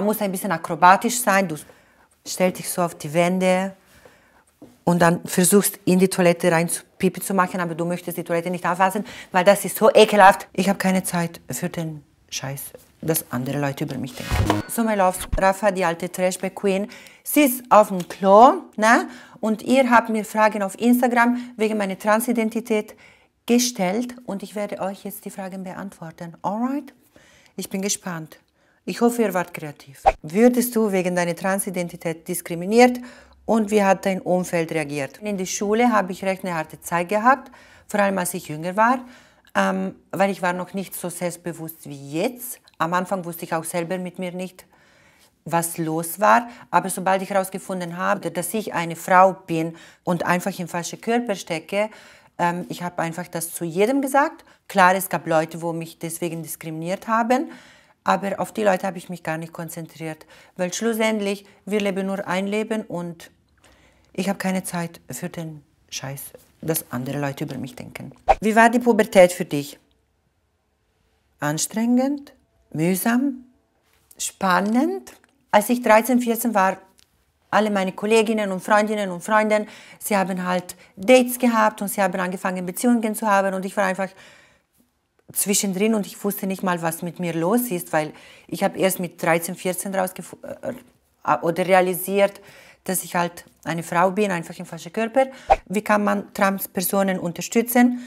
Man muss ein bisschen akrobatisch sein. Du stellst dich so auf die Wände und dann versuchst in die Toilette rein zu Pipi zu machen, aber du möchtest die Toilette nicht anfassen, weil das ist so ekelhaft. Ich habe keine Zeit für den Scheiß, dass andere Leute über mich denken. So, mein Love, Rafa, die alte Trashback Queen, sie ist auf dem Klo, ne? Und ihr habt mir Fragen auf Instagram wegen meiner Transidentität gestellt und ich werde euch jetzt die Fragen beantworten. Alright? Ich bin gespannt. Ich hoffe, ihr wart kreativ. Würdest du wegen deiner Transidentität diskriminiert und wie hat dein Umfeld reagiert? In der Schule habe ich recht eine harte Zeit gehabt, vor allem als ich jünger war, ähm, weil ich war noch nicht so selbstbewusst wie jetzt. Am Anfang wusste ich auch selber mit mir nicht, was los war. Aber sobald ich herausgefunden habe, dass ich eine Frau bin und einfach im falschen Körper stecke, ähm, ich habe einfach das zu jedem gesagt. Klar, es gab Leute, wo mich deswegen diskriminiert haben aber auf die Leute habe ich mich gar nicht konzentriert, weil schlussendlich, wir leben nur ein Leben und ich habe keine Zeit für den Scheiß, dass andere Leute über mich denken. Wie war die Pubertät für dich? Anstrengend, mühsam, spannend. Als ich 13, 14 war, alle meine Kolleginnen und Freundinnen und Freunde, sie haben halt Dates gehabt und sie haben angefangen, Beziehungen zu haben und ich war einfach zwischendrin und ich wusste nicht mal, was mit mir los ist, weil ich habe erst mit 13, 14 rausgefunden oder realisiert, dass ich halt eine Frau bin, einfach im falschen Körper. Wie kann man Transpersonen unterstützen?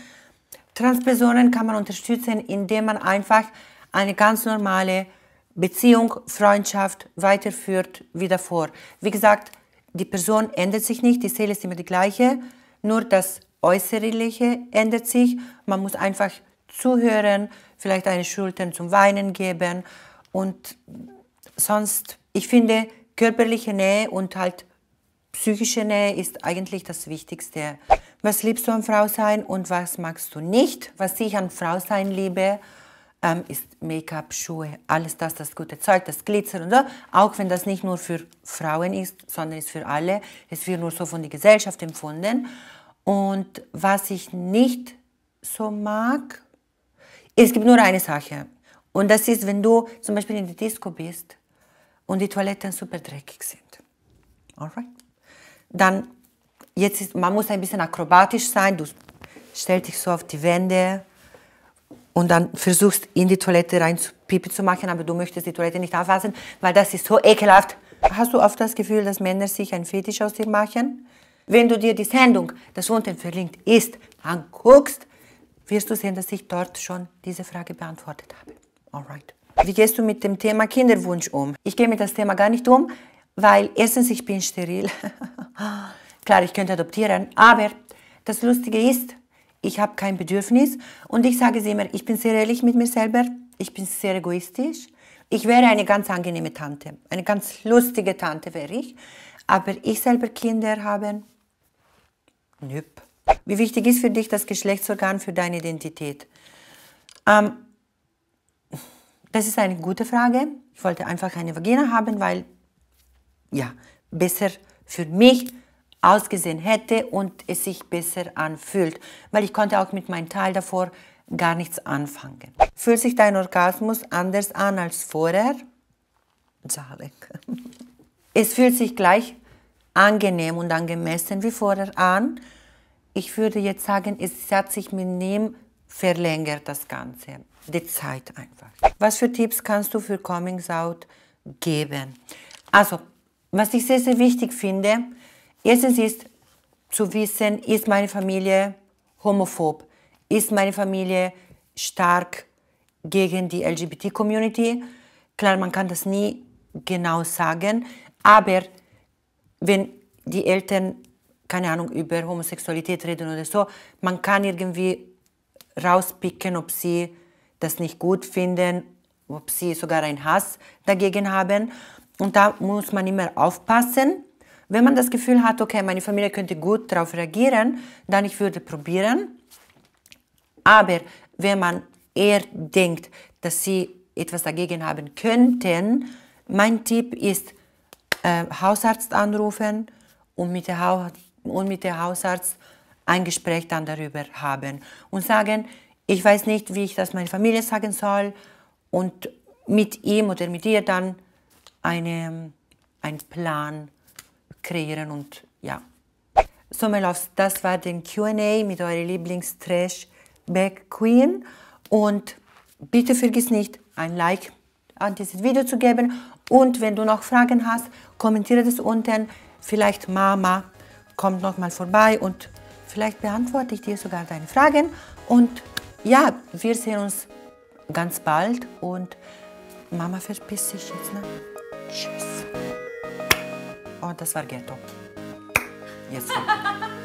Transpersonen kann man unterstützen, indem man einfach eine ganz normale Beziehung, Freundschaft weiterführt wie davor. Wie gesagt, die Person ändert sich nicht, die Seele ist immer die gleiche, nur das Äußerliche ändert sich. Man muss einfach zuhören, vielleicht eine Schulter zum Weinen geben und sonst, ich finde, körperliche Nähe und halt psychische Nähe ist eigentlich das Wichtigste. Was liebst du an Frau sein und was magst du nicht? Was ich an Frau sein liebe, ähm, ist Make-up, Schuhe, alles das, das gute Zeug, das Glitzer und so. Auch wenn das nicht nur für Frauen ist, sondern ist für alle. Es wird nur so von der Gesellschaft empfunden. Und was ich nicht so mag, es gibt nur eine Sache. Und das ist, wenn du zum Beispiel in der Disco bist und die Toiletten super dreckig sind. Alright? Dann, jetzt ist, man muss ein bisschen akrobatisch sein. Du stellst dich so auf die Wände und dann versuchst in die Toilette rein zu Pipi zu machen, aber du möchtest die Toilette nicht anfassen, weil das ist so ekelhaft. Hast du oft das Gefühl, dass Männer sich einen Fetisch aus dir machen? Wenn du dir die Sendung, das unten verlinkt ist, anguckst, wirst du sehen, dass ich dort schon diese Frage beantwortet habe. Alright. Wie gehst du mit dem Thema Kinderwunsch um? Ich gehe mit dem Thema gar nicht um, weil erstens ich bin steril. Klar, ich könnte adoptieren, aber das Lustige ist, ich habe kein Bedürfnis und ich sage es immer, ich bin sehr ehrlich mit mir selber, ich bin sehr egoistisch. Ich wäre eine ganz angenehme Tante, eine ganz lustige Tante wäre ich, aber ich selber Kinder haben, nüpp. Wie wichtig ist für dich das Geschlechtsorgan für deine Identität? Ähm, das ist eine gute Frage. Ich wollte einfach eine Vagina haben, weil ja, besser für mich ausgesehen hätte und es sich besser anfühlt, weil ich konnte auch mit meinem Teil davor gar nichts anfangen. Fühlt sich dein Orgasmus anders an als vorher? Zalek. Es fühlt sich gleich angenehm und angemessen wie vorher an, ich würde jetzt sagen, es hat sich mit dem verlängert das Ganze. Die Zeit einfach. Was für Tipps kannst du für Coming Out geben? Also, was ich sehr, sehr wichtig finde, erstens ist zu wissen, ist meine Familie homophob? Ist meine Familie stark gegen die LGBT-Community? Klar, man kann das nie genau sagen, aber wenn die Eltern keine Ahnung, über Homosexualität reden oder so. Man kann irgendwie rauspicken, ob sie das nicht gut finden, ob sie sogar einen Hass dagegen haben. Und da muss man immer aufpassen. Wenn man das Gefühl hat, okay, meine Familie könnte gut darauf reagieren, dann ich würde probieren. Aber wenn man eher denkt, dass sie etwas dagegen haben könnten, mein Tipp ist, äh, Hausarzt anrufen und mit der und mit dem Hausarzt ein Gespräch dann darüber haben und sagen, ich weiß nicht, wie ich das meiner Familie sagen soll und mit ihm oder mit ihr dann eine, einen Plan kreieren und ja. So, my loves, das war den Q&A mit eurer Lieblings-Trash-Back-Queen und bitte vergiss nicht, ein Like an dieses Video zu geben und wenn du noch Fragen hast, kommentiere das unten. Vielleicht Mama kommt nochmal vorbei und vielleicht beantworte ich dir sogar deine Fragen. Und ja, wir sehen uns ganz bald und Mama verpisst sich jetzt. Ne? Tschüss. Und oh, das war Ghetto. Jetzt.